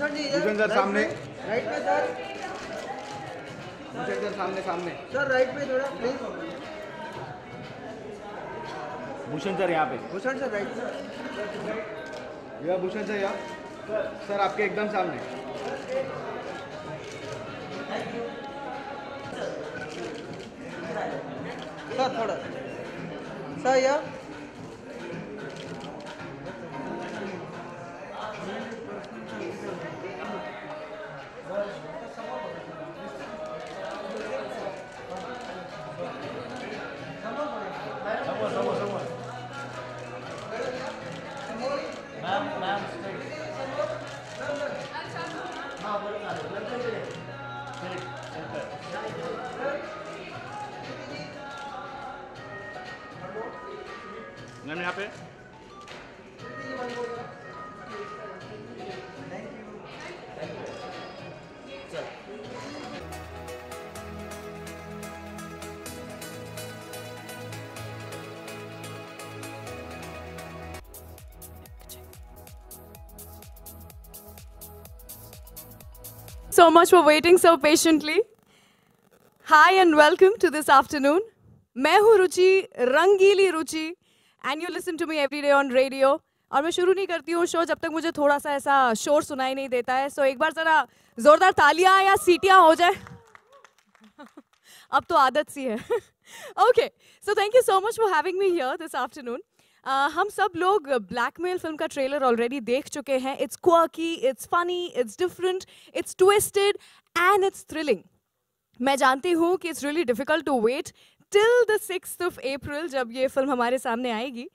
Bhushan sir सामने right में sir Bhushan sir सामने सामने सर राइट में थोड़ा प्लीज भूषण सर यहाँ पे भूषण सर राइट भैया भूषण सर यहाँ सर आपके एकदम सामने सर थोड़ा सर यहाँ so much for waiting so patiently. Hi and welcome to this afternoon. मैं हूँ Ruchi Rangili Ruchi and you listen to me every day on radio और मैं शुरू नहीं करती हूँ शो जब तक मुझे थोड़ा सा ऐसा शोर सुनाई नहीं देता है सो so, एक बार ज़रा ज़ोरदार तालियां या सीटियाँ हो जाए अब तो आदत सी है okay so thank you so much for having me here this afternoon हम सब लोग ब्लैकमेल फिल्म का ट्रेलर ऑलरेडी देख चुके हैं it's quirky it's funny it's different it's twisted and it's thrilling मैं जानती हूँ कि it's really difficult to wait till the six of April जब ये फिल्म हमारे सामने आएगी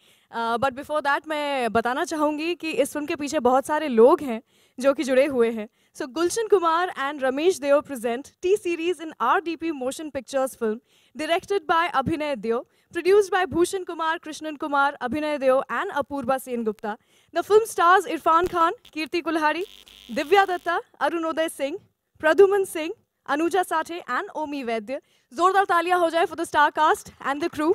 बट बिफोर दैट मैं बताना चाहूँगी कि इस फिल्म के पीछे बहुत सारे लोग हैं जो कि जुड़े हुए हैं so Gulshan Kumar and Ramesh Deo present T Series in R D P motion pictures film directed by Abhinay Deo produced by Bhushan Kumar Krishan Kumar Abhinay Deo and Apoorva Sen Gupta the film stars Irrfan Khan Kirti Kulhari Divya Dutta Arunoday Singh Pradhuman Singh Anuja Sathe and Omi Vaidya. जोरदार तालियां हो जाए for the star cast and the crew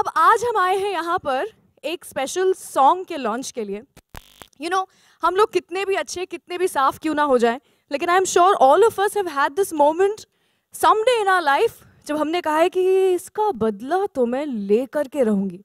अब आज हम आए हैं यहाँ पर एक स्पेशल सॉन्ग के लॉन्च के लिए यू you नो know, हम लोग कितने भी अच्छे कितने भी साफ क्यों ना हो जाए लेकिन I am sure all of us have had this moment day in our life जब हमने कहा है कि इसका बदला तो मैं ले करके रहूँगी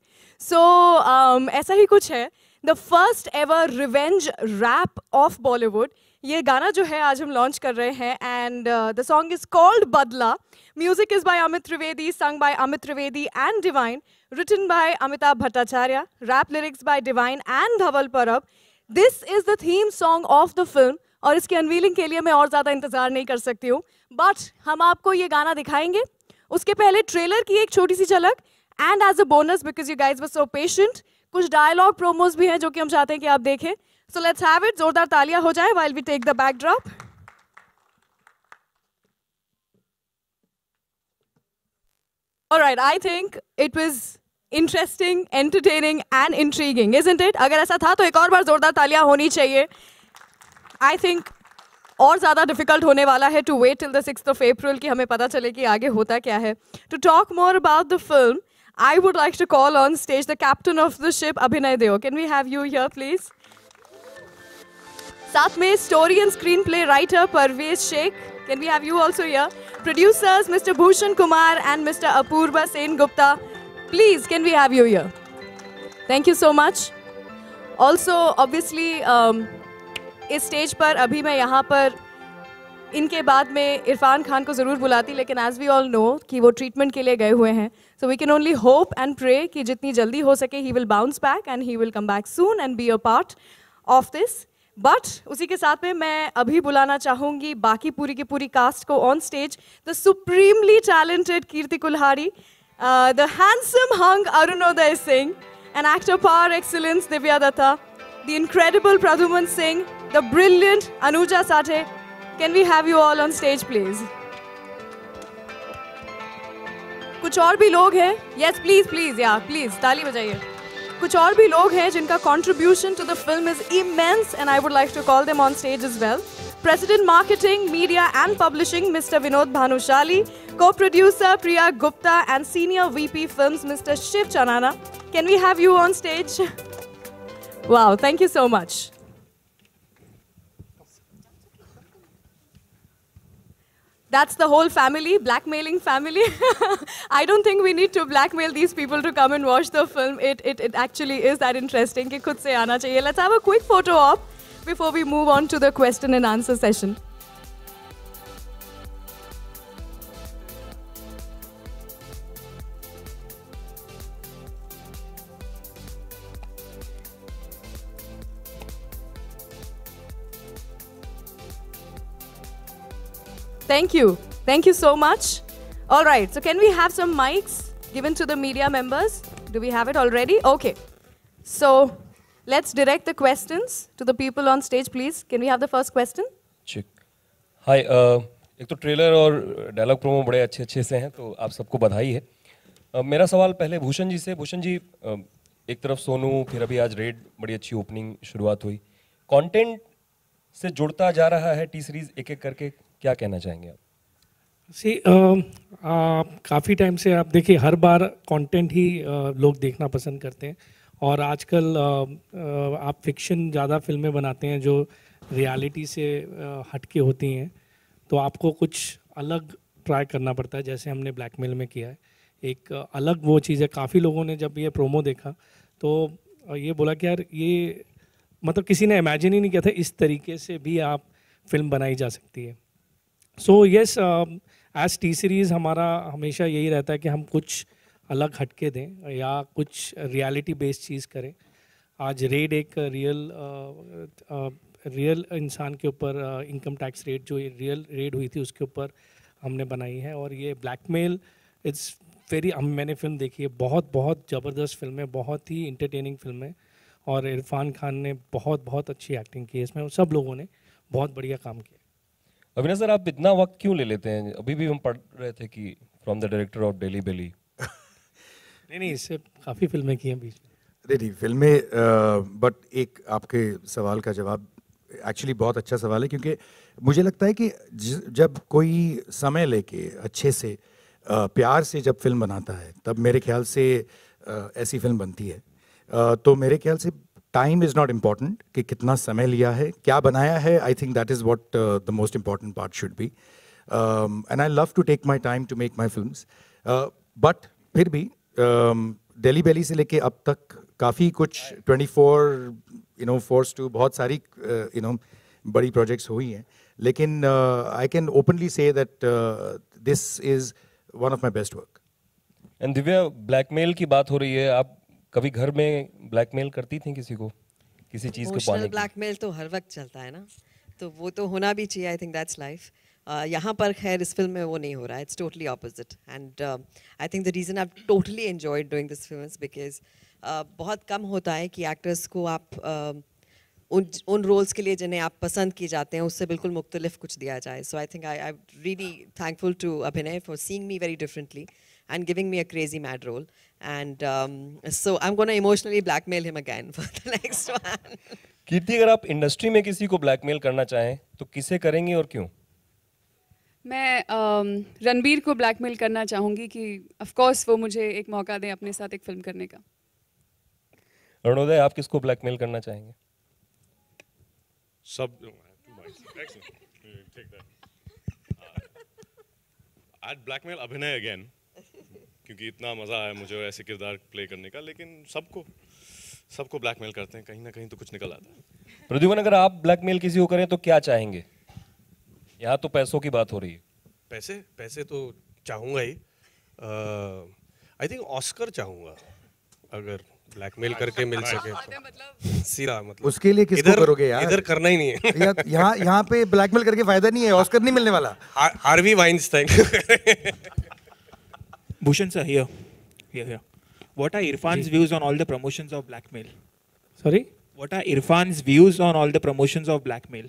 सो so, um, ऐसा ही कुछ है the first ever revenge rap of Bollywood ये गाना जो है आज हम लॉन्च कर रहे हैं and the song is called Badla music is by Amit Trivedi sung by Amit Trivedi and Divine written by Amitabh Bhattacharya rap lyrics by Divine and Dhaval Parab this is the theme song of the film और इसकी अनवीलिंग के लिए मैं और ज़्यादा इंतज़ार नहीं कर सकती हूँ बट हम आपको ये गाना दिखाएंगे उसके पहले ट्रेलर की एक छोटी सी झलक and as a bonus because you guys वो सो पेशेंट कुछ डायलॉग प्रोमोज भी हैं जो कि हम चाहते हैं कि आप देखें So let's have it. Zordar talia ho jaye while we take the backdrop. All right, I think it was interesting, entertaining and intriguing, isn't it? अगर ऐसा था तो एक और बार जोरदार तालियां होनी चाहिए. I think और ज़्यादा difficult होने वाला है to wait till the six of April कि हमें पता चले कि आगे होता क्या है To talk more about the film, I would like to call on stage the captain of the ship, Abhinay Deo. Can we have you here, please? साथ में story and screenplay writer Parvez Sheikh can we have you also your producers mister Bhushan Kumar and mister Apoorva Sen Gupta please can we have you yeah thank you so much also obviously इस stage पर अभी मैं यहाँ पर इनके बाद में इरफान खान को ज़रूर बुलाती लेकिन एज़ वी ऑल नो कि वो ट्रीटमेंट के लिए गए हुए हैं so we can only hope and pray कि जितनी जल्दी हो सके he will bounce back and he will come back soon and be a part of this but उसी के साथ में मैं अभी बुलाना चाहूंगी बाकी पूरी की पूरी कास्ट को on stage the supremely talented Kirti Kulhari the handsome hunk Arunoday Singh an actor par excellence Divya Dutta the incredible Pradhuman Singh the brilliant Anuja Sathe can we have you all on stage please कुछ और भी लोग हैं यस प्लीज प्लीज या प्लीज ताली बजाइए कुछ और भी लोग हैं जिनका contribution to the film is immense and I would like to call them on stage is well President Marketing, Media and Publishing, Mr. Vinod Banushali, co-producer Priya Gupta and Senior VP Films, Mr. Shiv Channana. Can we have you on stage? Wow, thank you so much. that's the whole family, blackmailing family. I don't think we need to blackmail these people to come and watch the film. It, it, it actually is that interesting. Let's have a quick photo op before we move on to the question and answer session. Thank you. Thank you so much. All right, so can we have some mics given to the media members? Do we have it already? Okay. So let's direct the questions to the people on stage, please. Can we have the first question? Check. Hi. Uh, एक तो trailer और dialogue promo बड़े अच्छे अच्छे से हैं तो आप सबको बधाई है uh, मेरा सवाल पहले भूषण जी से भूषण जी uh, एक तरफ सोनू फिर अभी आज रेड बड़ी अच्छी ओपनिंग शुरुआत हुई कंटेंट से जुड़ता जा रहा है टी सीरीज एक एक करके क्या कहना चाहेंगे आप सी काफ़ी टाइम से आप देखिए हर बार कंटेंट ही uh, लोग देखना पसंद करते हैं और आजकल uh, uh आप फिक्शन ज़्यादा फिल्में बनाते हैं जो रियलिटी से uh, हटके होती हैं तो आपको कुछ अलग ट्राई करना पड़ता है जैसे हमने ब्लैकमेल में किया है एक अलग वो चीज़ है काफ़ी लोगों ने जब ये प्रोमो देखा तो ये बोला कि यार ये मतलब किसी ने इमेजिन ही नहीं किया था इस तरीके से भी आप फिल्म बनाई जा सकती है so yes as T Series हमारा हमेशा यही रहता है कि हम कुछ अलग हटके दें या कुछ रियलिटी बेस्ड चीज़ करें आज रेड एक रियल रियल uh, uh, इंसान के ऊपर इनकम टैक्स रेट जो रियल रेड हुई थी उसके ऊपर हमने बनाई है और ये ब्लैकमेल इट्स वेरी मैंने फिल्म देखी है बहुत बहुत ज़बरदस्त फिल्म है बहुत ही इंटरटेनिंग फिल्म है और इरफान खान ने बहुत बहुत अच्छी एक्टिंग की है इसमें सब लोगों ने बहुत बढ़िया काम किया अभिनय सर आप इतना वक्त क्यों ले लेते हैं अभी भी हम पढ़ रहे थे कि from the director of Delhi Belly नहीं नहीं इससे काफ़ी फिल्में की हैं बीच में नहीं नहीं फिल्में बट एक आपके सवाल का जवाब एक्चुअली बहुत अच्छा सवाल है क्योंकि मुझे लगता है कि जब कोई समय लेके अच्छे से आ, प्यार से जब फिल्म बनाता है तब मेरे ख्याल से आ, ऐसी फिल्म बनती है आ, तो मेरे ख्याल से टाइम इज़ नॉट इम्पॉर्टेंट कि कितना समय लिया है क्या बनाया है I think that is what the most important part should be and I love to take my time to make my film but फिर भी डेली um, बेली से लेके अब तक काफ़ी कुछ twenty four you know force to बहुत सारी यू uh, नो बड़ी प्रोजेक्ट्स हुई हैं लेकिन I can openly say that this is one of my best work and Divya Blackmail की बात हो रही है आप कभी घर में ब्लैकमेल करती थी किसी को किसी चीज़ को पाने ब्लैकमेल तो हर वक्त चलता है ना तो वो तो होना भी चाहिए आई थिंक दैट्स लाइफ यहाँ पर खैर इस फिल्म में वो नहीं हो रहा है it's totally opposite and I think the reason I totally enjoyed doing this film is because बहुत कम होता है कि एक्टर्स को आप uh, उन उन रोल्स के लिए जिन्हें आप पसंद किए जाते हैं उससे बिल्कुल मुख्तलिफ कुछ दिया जाए so I think I I really thankful to Abhinay for seeing me very differently and giving me a crazy mad role. And um, so I'm going to emotionally blackmail him again for the next one. Kirti, if Kirti अगर आप industry में किसी को blackmail करना चाहें तो किसे करेंगी और क्यों मैं um, रणबीर को ब्लैकमेल करना चाहूँगी कि ऑफ कोर्स वो मुझे एक मौका दें अपने साथ एक फिल्म करने का रणोदय आप किसको ब्लैकमेल करना चाहेंगे सब uh, I'd ब्लैकमेल अभिनय अगेन क्योंकि इतना मज़ा आया मुझे ऐसे किरदार प्ले करने का लेकिन सबको सबको ब्लैकमेल करते हैं कहीं ना कहीं तो कुछ निकल आता है प्रद्युमन अगर आप ब्लैकमेल किसी को करें तो क्या चाहेंगे यहाँ तो पैसों की बात हो रही है पैसे पैसे तो चाहूँगा ही आई थिंक ऑस्कर चाहूँगा अगर ब्लैकमेल करके मिल अच्छा, सके तो। अच्छा, मतलब सीधा मतलब उसके लिए किसको इधर, करोगे यार इधर करना ही नहीं है यहाँ यहाँ पे ब्लैकमेल करके फायदा नहीं है ऑस्कर नहीं मिलने वाला Harvey Weinstein thank Bhushan sir, here. Here, here. What are Irfan's views on all the promotions of blackmail? Sorry? What are Irfan's views on all the promotions of blackmail?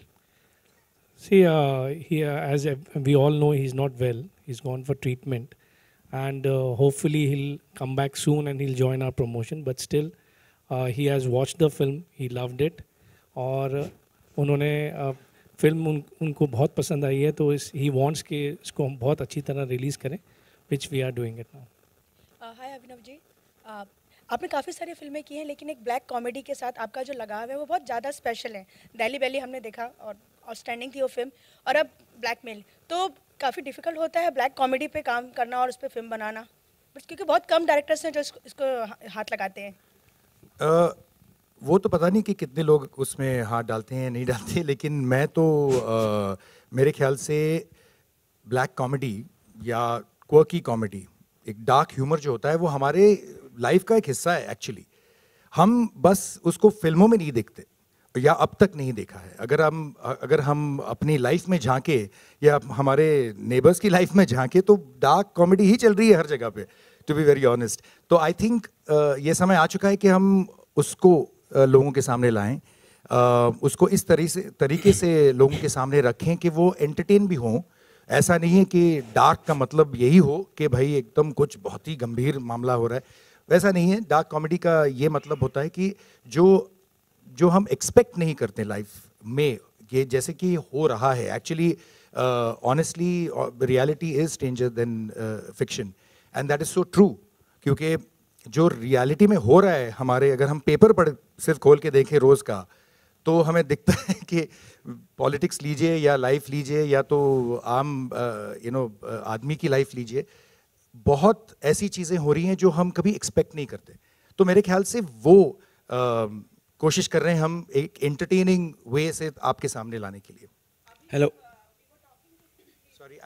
See, uh, he, uh, as we all know, he's not well. He's gone for treatment. And uh, hopefully he'll come back soon and he'll join our promotion. But still, uh, he has watched the film. He loved it. Or, uh, उन्होंने film उन, उनको बहुत पसंद आई है तो इस he wants कि इसको हम बहुत अच्छी तरह release करें which we are doing it now hi Abhinav ji आपने काफ़ी सारी फिल्में की हैं लेकिन एक ब्लैक कॉमेडी के साथ आपका जो लगाव है वो बहुत ज़्यादा स्पेशल है दहली वैली हमने देखा और आउटस्टैंडिंग थी वो फिल्म और अब ब्लैक मेल तो काफ़ी डिफिकल्ट होता है ब्लैक कॉमेडी पे काम करना और उस पर फिल्म बनाना बट क्योंकि बहुत कम डायरेक्टर्स हैं जो इसको हाथ लगाते हैं आ, वो तो पता नहीं कि कितने लोग उसमें हाथ डालते हैं नहीं डालते लेकिन मैं तो आ, मेरे ख्याल से ब्लैक कॉमेडी या क्वर्की कॉमेडी एक डार्क ह्यूमर जो होता है वो हमारे लाइफ का एक हिस्सा है एक्चुअली हम बस उसको फिल्मों में नहीं देखते या अब तक नहीं देखा है अगर हम अगर हम अपनी लाइफ में झांके या हमारे नेबर्स की लाइफ में झांके तो डार्क कॉमेडी ही चल रही है हर जगह पे टू बी वेरी ऑनेस्ट तो आई थिंक ये समय आ चुका है कि हम उसको uh, लोगों के सामने लाएं uh, उसको इस तरी से तरीके से लोगों के सामने रखें कि वो एंटरटेन भी हों ऐसा नहीं है कि डार्क का मतलब यही हो कि भाई एकदम कुछ बहुत ही गंभीर मामला हो रहा है वैसा नहीं है डार्क कॉमेडी का ये मतलब होता है कि जो जो हम एक्सपेक्ट नहीं करते लाइफ में ये जैसे कि हो रहा है actually honestly reality is stranger than fiction and that is so true क्योंकि जो रियलिटी में हो रहा है हमारे अगर हम पेपर पढ़ सिर्फ खोल के देखें रोज़ का तो हमें दिखता है कि पॉलिटिक्स लीजिए या लाइफ लीजिए या तो आम यू नो आदमी की लाइफ लीजिए बहुत ऐसी चीज़ें हो रही हैं जो हम कभी एक्सपेक्ट नहीं करते तो मेरे ख्याल से वो आ, कोशिश कर रहे हैं हम एक एंटरटेनिंग वे से आपके सामने लाने के लिए hello sorry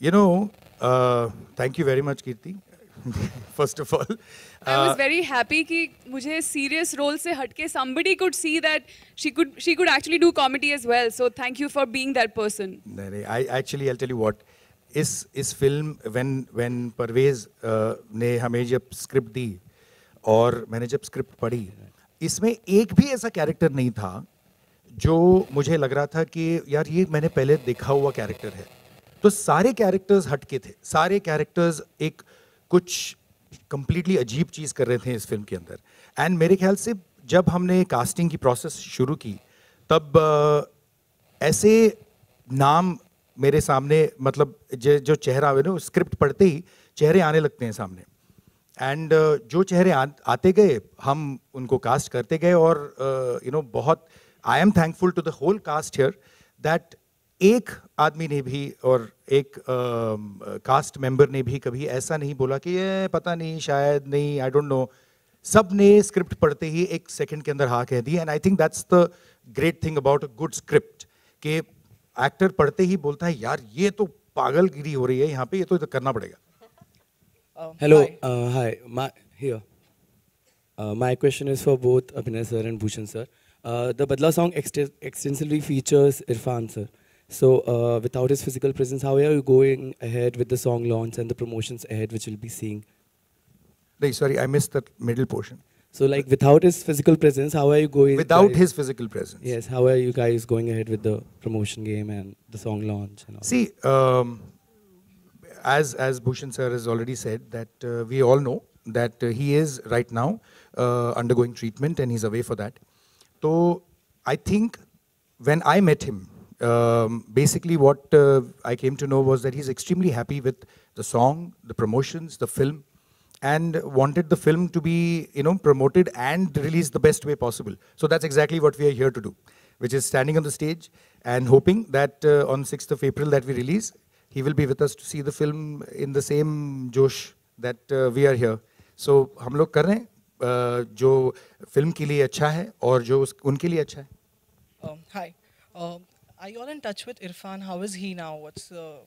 You know, uh, thank you very much, Kirti. First of all, uh, I was very happy कि मुझे serious role से हटके somebody could see that she could she could actually do comedy as well. So thank you for being that person. No, no. I actually I'll tell you what. इस इस film when when Parvez uh, ने हमें जब script दी और मैंने जब script पढ़ी इसमें एक भी ऐसा कैरेक्टर नहीं था जो मुझे लग रहा था कि यार ये मैंने पहले देखा हुआ कैरेक्टर है तो सारे कैरेक्टर्स हटके थे सारे कैरेक्टर्स एक कुछ कंप्लीटली अजीब चीज़ कर रहे थे इस फिल्म के अंदर एंड मेरे ख्याल से जब हमने कास्टिंग की प्रोसेस शुरू की तब आ, ऐसे नाम मेरे सामने मतलब जो जो चेहरा आवे ना स्क्रिप्ट पढ़ते ही चेहरे आने लगते हैं सामने एंड uh, जो चेहरे आ, आते गए हम उनको कास्ट करते गए और you uh, know you know, बहुत I am thankful to the whole cast here that एक आदमी ने भी और एक आ, कास्ट मेंबर ने भी कभी ऐसा नहीं बोला कि ये पता नहीं शायद नहीं आई डोंट नो सब ने स्क्रिप्ट पढ़ते ही एक सेकंड के अंदर हाँ कह दी and I think that's the great thing about a good script कि एक्टर पढ़ते ही बोलता है यार ये तो पागलगिरी हो रही है यहाँ पे ये तो करना पड़ेगा hello hi my my question is for both Abhinay sir and Bhushan sir the Badla song extensively features Irrfan sir So uh, without his physical presence, how are you going ahead with the song launch and the promotions ahead, which we'll be seeing? Hey, sorry, I missed that middle portion. So like without his physical presence, how are you going? Without his physical presence. Yes, how are you guys going ahead with the promotion game and the song launch? And all See, um, as as Bhushan sir has already said that uh, we all know that uh, he is right now uh, undergoing treatment and he's away for that. So I think when I met him um, basically what uh, I came to know was that he's extremely happy with the song, the promotions, the film, and wanted the film to be, you know, promoted and released the best way possible. So that's exactly what we are here to do, which is standing on the stage and hoping that uh, on 6th of April that we release, he will be with us to see the film in the same josh that uh, we are here. So हम लोग कर रहे हैं जो film के लिए अच्छा है और जो उनके लिए अच्छा है. Um, hi. Um, are you all in touch with Irfan? How is he now? What's the?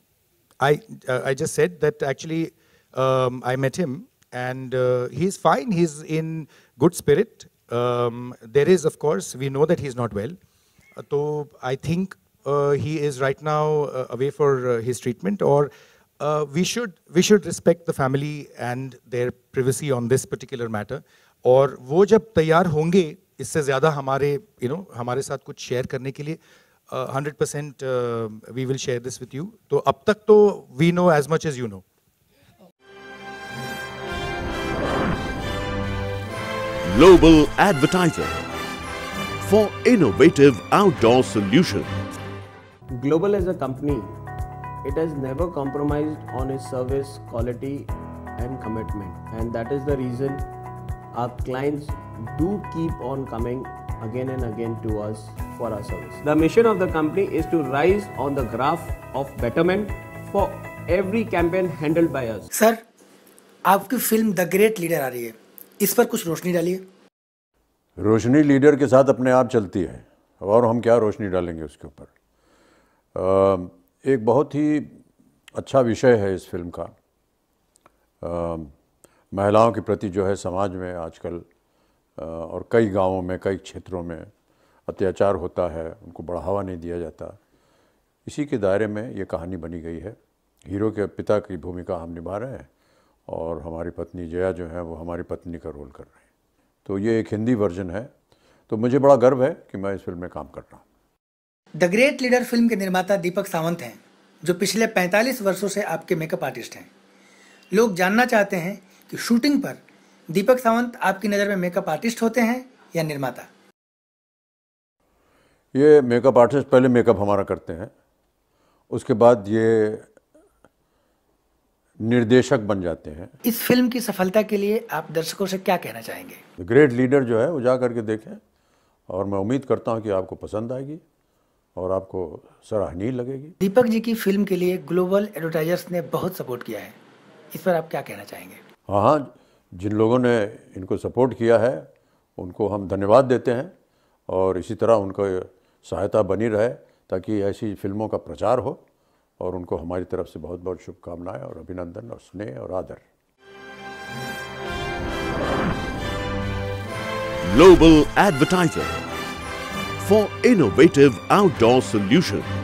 I uh, I just said that actually um, I met him and uh, he's fine. He's in good spirit. Um, there is, of course, we know that he's not well. Uh, so I think uh, he is right now uh, away for uh, his treatment or uh, we should we should respect the family and their privacy on this particular matter Or वो जब तैयार होंगे इससे ज़्यादा हमारे you you know, हमारे साथ कुछ share करने के 100%. Uh, uh, we will share this with you. So, up तक तो we know as much as you know. Global advertiser for innovative outdoor solutions. Global as a company, it has never compromised on its service quality and commitment, and that is the reason our clients do keep on coming again and again to us for our service. The mission of the company is to rise on the graph of betterment for every campaign handled by us. Sir, आपकी film the great leader आ रही है इस पर कुछ रोशनी डालिए रोशनी leader के साथ अपने आप चलती है और हम क्या रोशनी डालेंगे उसके ऊपर एक बहुत ही अच्छा विषय है इस फिल्म का महिलाओं के प्रति जो है समाज में आजकल और कई गांवों में कई क्षेत्रों में अत्याचार होता है उनको बढ़ावा नहीं दिया जाता इसी के दायरे में ये कहानी बनी गई है हीरो के पिता की भूमिका हम निभा रहे हैं और हमारी पत्नी जया जो है वो हमारी पत्नी का रोल कर रहे हैं तो ये एक हिंदी वर्जन है तो मुझे बड़ा गर्व है कि मैं इस फिल्म में काम कर रहा हूँ द ग्रेट लीडर फिल्म के निर्माता दीपक सावंत हैं जो पिछले 45 वर्षों से आपके मेकअप आर्टिस्ट हैं लोग जानना चाहते हैं कि शूटिंग पर दीपक सावंत आपकी नज़र में मेकअप आर्टिस्ट होते हैं या निर्माता ये मेकअप आर्टिस्ट पहले मेकअप हमारा करते हैं उसके बाद ये निर्देशक बन जाते हैं इस फिल्म की सफलता के लिए आप दर्शकों से क्या कहना चाहेंगे ग्रेट लीडर जो है वो जा करके देखें और मैं उम्मीद करता हूँ कि आपको पसंद आएगी और आपको सराहनीय लगेगी दीपक जी की फिल्म के लिए ग्लोबल एडवर्टाइजर्स ने बहुत सपोर्ट किया है इस पर आप क्या कहना चाहेंगे हाँ हाँ जिन लोगों ने इनको सपोर्ट किया है उनको हम धन्यवाद देते हैं और इसी तरह उनका सहायता बनी रहे ताकि ऐसी फिल्मों का प्रचार हो और उनको हमारी तरफ से बहुत बहुत शुभकामनाएं और अभिनंदन और स्नेह और आदर global advertiser for innovative outdoor solution